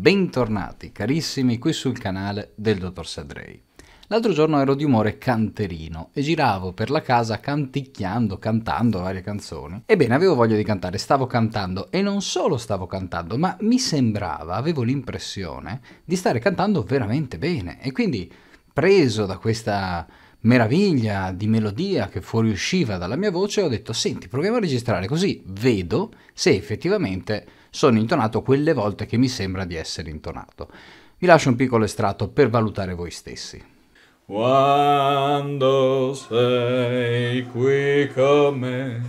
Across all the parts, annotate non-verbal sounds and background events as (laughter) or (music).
Bentornati carissimi qui sul canale del Dottor Sadrei. L'altro giorno ero di umore canterino e giravo per la casa canticchiando, cantando varie canzoni. Ebbene, avevo voglia di cantare, stavo cantando e non solo stavo cantando, ma mi sembrava, avevo l'impressione di stare cantando veramente bene e quindi preso da questa meraviglia di melodia che fuoriusciva dalla mia voce ho detto "Senti, proviamo a registrare così vedo se effettivamente sono intonato quelle volte che mi sembra di essere intonato. Vi lascio un piccolo estratto per valutare voi stessi. Quando sei qui con me,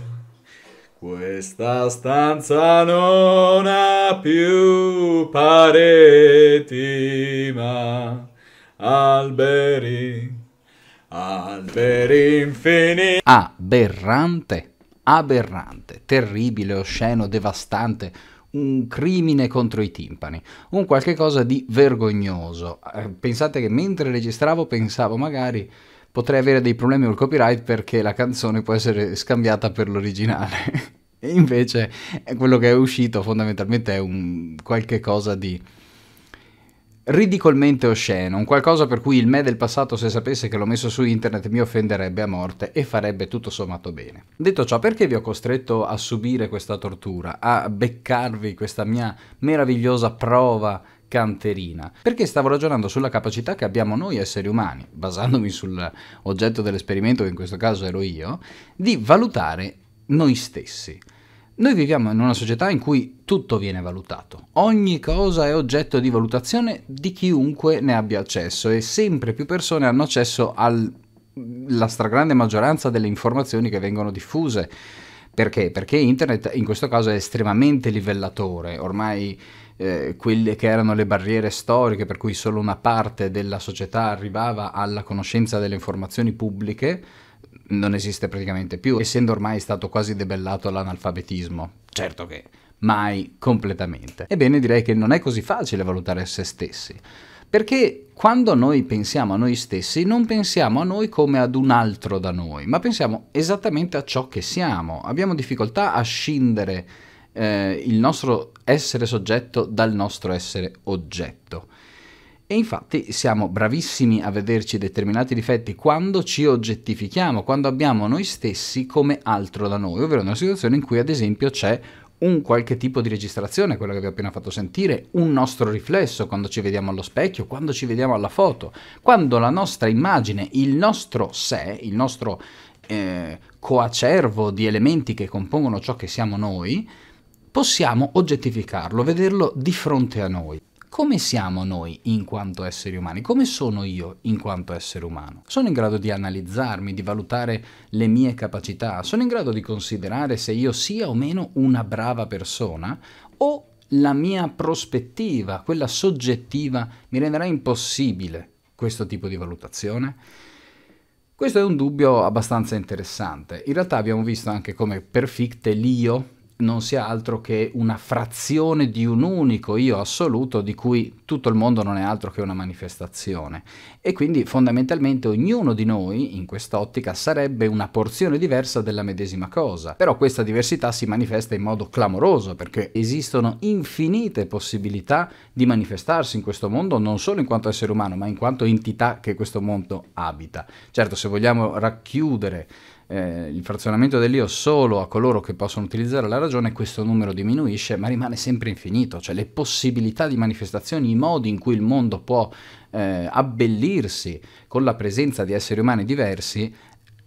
questa stanza non ha più pareti, ma alberi, alberi infiniti. Aberrante, aberrante, terribile, osceno, devastante, un crimine contro i timpani, un qualche cosa di vergognoso. Eh, pensate che mentre registravo pensavo magari potrei avere dei problemi col copyright perché la canzone può essere scambiata per l'originale. (laughs) e invece eh, quello che è uscito fondamentalmente è un qualche cosa di ridicolmente osceno, un qualcosa per cui il me del passato se sapesse che l'ho messo su internet mi offenderebbe a morte e farebbe tutto sommato bene. Detto ciò, perché vi ho costretto a subire questa tortura, a beccarvi questa mia meravigliosa prova canterina, perché stavo ragionando sulla capacità che abbiamo noi esseri umani, basandomi sull'oggetto dell'esperimento che in questo caso ero io, di valutare noi stessi. Noi viviamo in una società in cui tutto viene valutato, ogni cosa è oggetto di valutazione di chiunque ne abbia accesso e sempre più persone hanno accesso alla stragrande maggioranza delle informazioni che vengono diffuse. Perché? Perché internet in questo caso è estremamente livellatore, ormai eh, quelle che erano le barriere storiche per cui solo una parte della società arrivava alla conoscenza delle informazioni pubbliche, non esiste praticamente più, essendo ormai stato quasi debellato l'analfabetismo. Certo che mai completamente. Ebbene direi che non è così facile valutare se stessi, perché quando noi pensiamo a noi stessi non pensiamo a noi come ad un altro da noi, ma pensiamo esattamente a ciò che siamo. Abbiamo difficoltà a scindere eh, il nostro essere soggetto dal nostro essere oggetto. E infatti siamo bravissimi a vederci determinati difetti quando ci oggettifichiamo, quando abbiamo noi stessi come altro da noi, ovvero una situazione in cui ad esempio c'è un qualche tipo di registrazione, quella che vi ho appena fatto sentire, un nostro riflesso quando ci vediamo allo specchio, quando ci vediamo alla foto, quando la nostra immagine, il nostro sé, il nostro eh, coacervo di elementi che compongono ciò che siamo noi, possiamo oggettificarlo, vederlo di fronte a noi come siamo noi in quanto esseri umani, come sono io in quanto essere umano. Sono in grado di analizzarmi, di valutare le mie capacità, sono in grado di considerare se io sia o meno una brava persona o la mia prospettiva, quella soggettiva, mi renderà impossibile questo tipo di valutazione? Questo è un dubbio abbastanza interessante. In realtà abbiamo visto anche come per Fichte l'io non sia altro che una frazione di un unico io assoluto di cui tutto il mondo non è altro che una manifestazione. E quindi fondamentalmente ognuno di noi, in quest'ottica, sarebbe una porzione diversa della medesima cosa. Però questa diversità si manifesta in modo clamoroso perché esistono infinite possibilità di manifestarsi in questo mondo non solo in quanto essere umano ma in quanto entità che questo mondo abita. Certo, se vogliamo racchiudere eh, il frazionamento dell'io solo a coloro che possono utilizzare la ragione, questo numero diminuisce, ma rimane sempre infinito, cioè le possibilità di manifestazioni, i modi in cui il mondo può eh, abbellirsi con la presenza di esseri umani diversi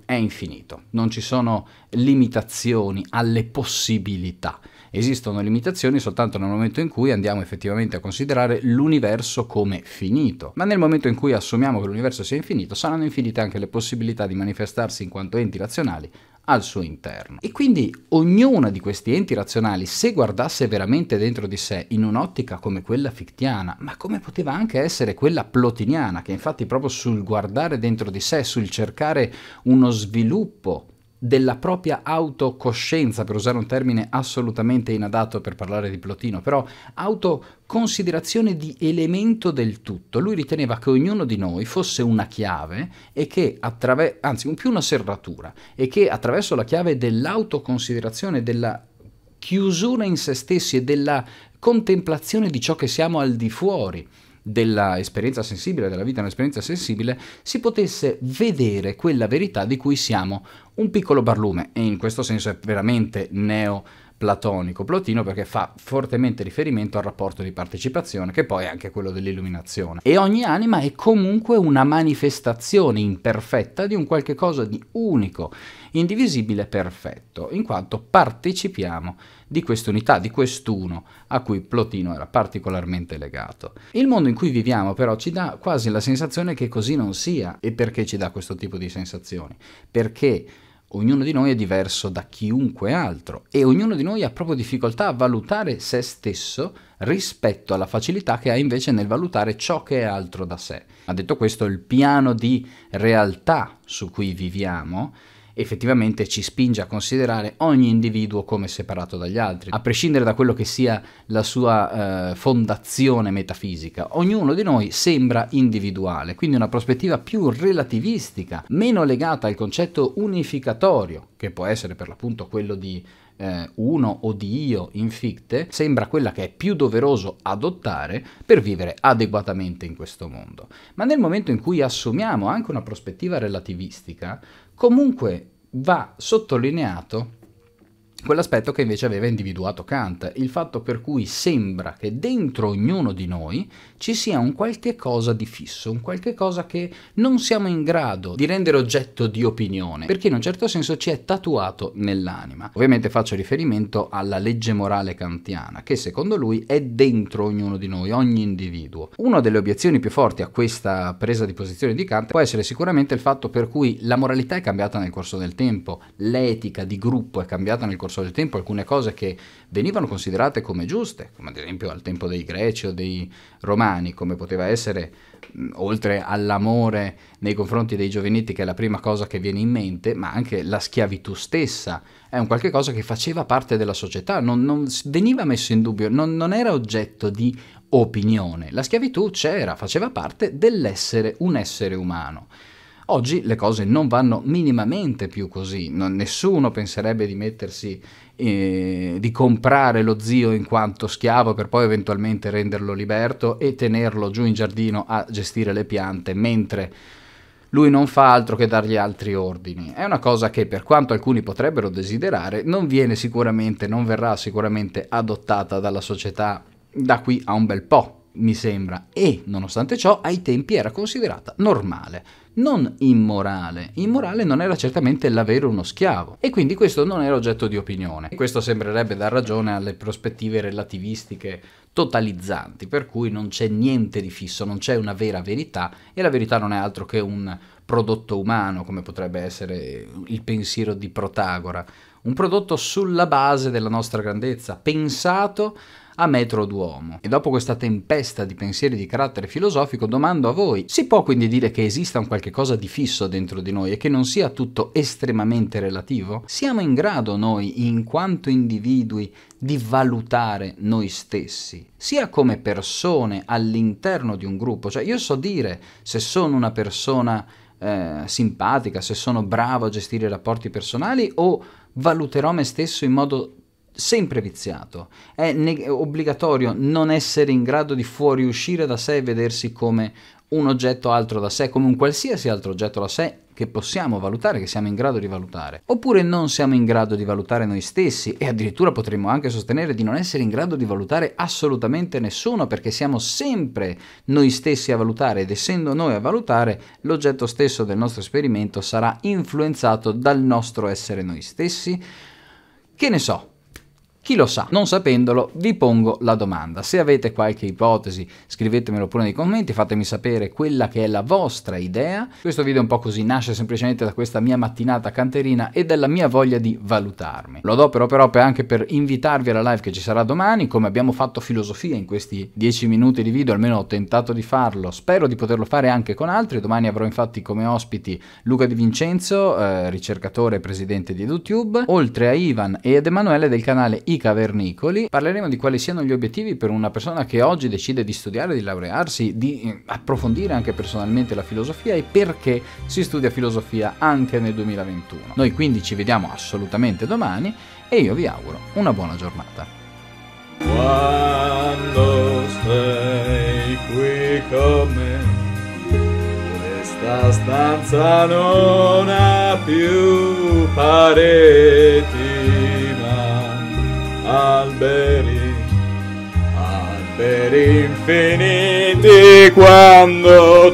è infinito, non ci sono limitazioni alle possibilità. Esistono limitazioni soltanto nel momento in cui andiamo effettivamente a considerare l'universo come finito, ma nel momento in cui assumiamo che l'universo sia infinito, saranno infinite anche le possibilità di manifestarsi in quanto enti razionali al suo interno. E quindi ognuna di questi enti razionali, se guardasse veramente dentro di sé in un'ottica come quella fictiana, ma come poteva anche essere quella plotiniana, che infatti proprio sul guardare dentro di sé, sul cercare uno sviluppo della propria autocoscienza, per usare un termine assolutamente inadatto per parlare di Plotino, però autoconsiderazione di elemento del tutto. Lui riteneva che ognuno di noi fosse una chiave e che attraverso, anzi più una serratura, e che attraverso la chiave dell'autoconsiderazione, della chiusura in se stessi e della contemplazione di ciò che siamo al di fuori dell'esperienza sensibile, della vita è un'esperienza sensibile, si potesse vedere quella verità di cui siamo un piccolo barlume, e in questo senso è veramente neo platonico, Plotino, perché fa fortemente riferimento al rapporto di partecipazione, che poi è anche quello dell'illuminazione. E ogni anima è comunque una manifestazione imperfetta di un qualche cosa di unico, indivisibile, perfetto, in quanto partecipiamo di quest'unità, di quest'uno a cui Plotino era particolarmente legato. Il mondo in cui viviamo però ci dà quasi la sensazione che così non sia. E perché ci dà questo tipo di sensazioni? Perché Ognuno di noi è diverso da chiunque altro e ognuno di noi ha proprio difficoltà a valutare se stesso rispetto alla facilità che ha invece nel valutare ciò che è altro da sé. Ma detto questo, il piano di realtà su cui viviamo effettivamente ci spinge a considerare ogni individuo come separato dagli altri, a prescindere da quello che sia la sua eh, fondazione metafisica. Ognuno di noi sembra individuale, quindi una prospettiva più relativistica, meno legata al concetto unificatorio, che può essere per l'appunto quello di eh, uno o di io in ficte, sembra quella che è più doveroso adottare per vivere adeguatamente in questo mondo. Ma nel momento in cui assumiamo anche una prospettiva relativistica, comunque va sottolineato quell'aspetto che invece aveva individuato Kant, il fatto per cui sembra che dentro ognuno di noi ci sia un qualche cosa di fisso, un qualche cosa che non siamo in grado di rendere oggetto di opinione, perché in un certo senso ci è tatuato nell'anima. Ovviamente faccio riferimento alla legge morale kantiana, che secondo lui è dentro ognuno di noi, ogni individuo. Una delle obiezioni più forti a questa presa di posizione di Kant può essere sicuramente il fatto per cui la moralità è cambiata nel corso del tempo, l'etica di gruppo è cambiata nel corso corso del tempo alcune cose che venivano considerate come giuste, come ad esempio al tempo dei greci o dei romani, come poteva essere, oltre all'amore nei confronti dei giovinetti, che è la prima cosa che viene in mente, ma anche la schiavitù stessa è un qualche cosa che faceva parte della società, non, non veniva messo in dubbio, non, non era oggetto di opinione. La schiavitù c'era, faceva parte dell'essere un essere umano. Oggi le cose non vanno minimamente più così, non, nessuno penserebbe di mettersi, eh, di comprare lo zio in quanto schiavo per poi eventualmente renderlo liberto e tenerlo giù in giardino a gestire le piante, mentre lui non fa altro che dargli altri ordini. È una cosa che per quanto alcuni potrebbero desiderare, non viene sicuramente, non verrà sicuramente adottata dalla società da qui a un bel po' mi sembra, e nonostante ciò ai tempi era considerata normale, non immorale. Immorale non era certamente l'avere uno schiavo e quindi questo non era oggetto di opinione. E Questo sembrerebbe dar ragione alle prospettive relativistiche totalizzanti, per cui non c'è niente di fisso, non c'è una vera verità e la verità non è altro che un prodotto umano, come potrebbe essere il pensiero di Protagora un prodotto sulla base della nostra grandezza, pensato a metro d'uomo. E dopo questa tempesta di pensieri di carattere filosofico domando a voi, si può quindi dire che esista un qualche cosa di fisso dentro di noi e che non sia tutto estremamente relativo? Siamo in grado noi, in quanto individui, di valutare noi stessi, sia come persone all'interno di un gruppo, cioè io so dire se sono una persona eh, simpatica, se sono bravo a gestire i rapporti personali o valuterò me stesso in modo sempre viziato. È ne- obbligatorio non essere in grado di fuoriuscire da sé e vedersi come un oggetto altro da sé, come un qualsiasi altro oggetto da sé, che possiamo valutare, che siamo in grado di valutare, oppure non siamo in grado di valutare noi stessi e addirittura potremmo anche sostenere di non essere in grado di valutare assolutamente nessuno perché siamo sempre noi stessi a valutare ed essendo noi a valutare l'oggetto stesso del nostro esperimento sarà influenzato dal nostro essere noi stessi. Che ne so, chi lo sa? Non sapendolo vi pongo la domanda. Se avete qualche ipotesi scrivetemelo pure nei commenti, fatemi sapere quella che è la vostra idea. Questo video un po' così nasce semplicemente da questa mia mattinata canterina e dalla mia voglia di valutarmi. Lo adopero però anche per invitarvi alla live che ci sarà domani, come abbiamo fatto filosofia in questi 10 minuti di video, almeno ho tentato di farlo, spero di poterlo fare anche con altri, domani avrò infatti come ospiti Luca Di Vincenzo, eh, ricercatore e presidente di YouTube, oltre a Ivan ed Emanuele del canale i cavernicoli, parleremo di quali siano gli obiettivi per una persona che oggi decide di studiare, di laurearsi, di eh, approfondire anche personalmente la filosofia e perché si studia filosofia anche nel 2021. Noi quindi ci vediamo assolutamente domani e io vi auguro una buona giornata. Quando sei qui con me, questa stanza non ha più pareti alberi, alberi infiniti quando...